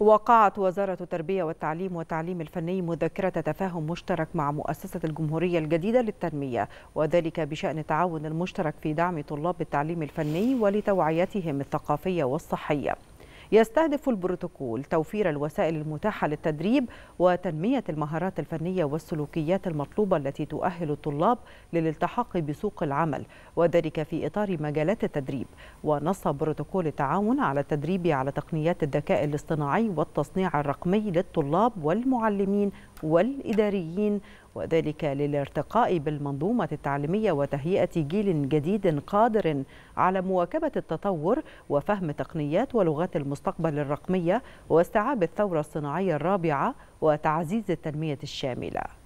وقعت وزارة التربية والتعليم والتعليم الفني مذكرة تفاهم مشترك مع مؤسسة الجمهورية الجديدة للتنمية وذلك بشأن التعاون المشترك في دعم طلاب التعليم الفني ولتوعيتهم الثقافية والصحية يستهدف البروتوكول توفير الوسائل المتاحة للتدريب وتنمية المهارات الفنية والسلوكيات المطلوبة التي تؤهل الطلاب للالتحاق بسوق العمل وذلك في إطار مجالات التدريب ونص بروتوكول التعاون على التدريب على تقنيات الذكاء الاصطناعي والتصنيع الرقمي للطلاب والمعلمين والإداريين وذلك للارتقاء بالمنظومة التعليمية وتهيئة جيل جديد قادر على مواكبة التطور وفهم تقنيات ولغات المستقبل الرقمية واستيعاب الثورة الصناعية الرابعة وتعزيز التنمية الشاملة